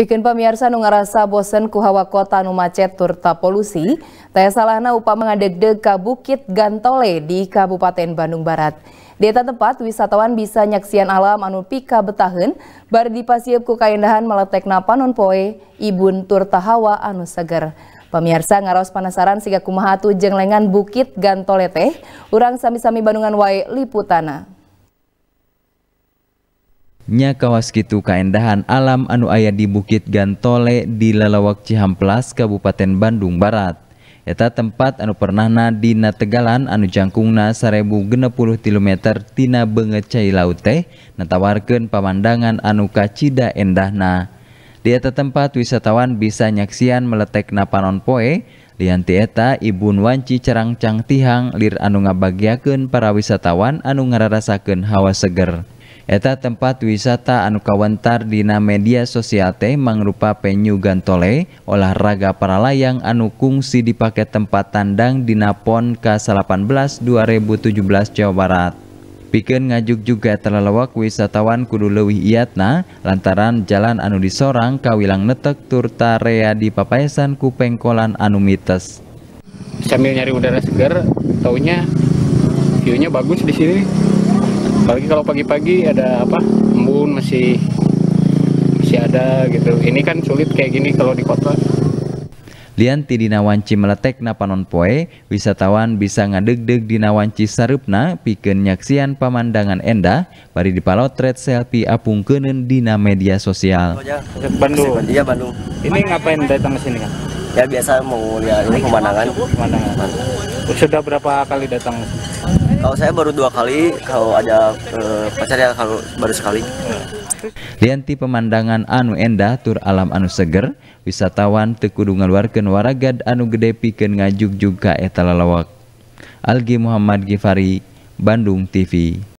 Bikin pemirsa nu ngerasa bosen ku hawa kota nu macet turta polusi, taya salahna upah mengadeg deka ka Bukit Gantole di Kabupaten Bandung Barat. Di etan tempat, wisatawan bisa nyaksian alam anu pika betahen, bar dipasieup ku meletek meletekna panon poe, ibun turta hawa anu seger. Pemirsa ngaros panasaran siga kumahatu jenglengan Bukit Gantole teh, urang sami-sami Bandungan wae liputana. kawaskitu kaendahan alam anu ayah di Bukit Gtole di Lelewak Cihamlas Kabupaten Bandung Barat. Eta tempat Anu Pernahna di Na Tegalalan anu Cangkungna10km Tina Bengecai Laute Nanatawarken Pamandangan anu Kacida Endahna. Dita tempat wisatawan bisa nyaksiian meletek na panonpoe, Lita Ibun Wanci Cerang Cang tihang lar anu nga baggiaken para wisatawan anu ngara rasaken Hawa seger. Eta tempat wisata anu kawentar dina media sosial teh mangrupa penyu gantole, olahraga para layang anu kungsi dipake tempat tandang dina PON ke-18 2017 Jawa Barat. Pikeun ngajuk juga terlelewak wisatawan kudu lewi iatna lantaran jalan anu disorang kawilang netek turta tarea di papayasan kupengkolan pengkolan anu mites. Sambil nyari udara segar, taunya view-nya bagus di sini apalagi kalau pagi-pagi ada apa embun masih masih ada gitu ini kan sulit kayak gini kalau di kota Lianti dinawanci meletek na panon poe, wisatawan bisa ngadeg-deg dinawanci sarupna pikeun nyaksian pamandangan endah bari dipalotret selfie apungkeuneun dina media sosial. Iya, iya, Bandung. Iya Bandung. Ini ngapain datang ke sini kan? Ya biasa mau lihat pemandangan. Pemandangan. Sudah berapa kali datang? Kalau saya baru dua kali, kalau ada uh, pacarnya kalau baru sekali. Lianti pemandangan anu endah tur alam anu seger, wisatawan tekudu ngaluarkeun waragad anu gede piken ngajuk juga etalalawak. Algi Muhammad Gifari, Bandung TV.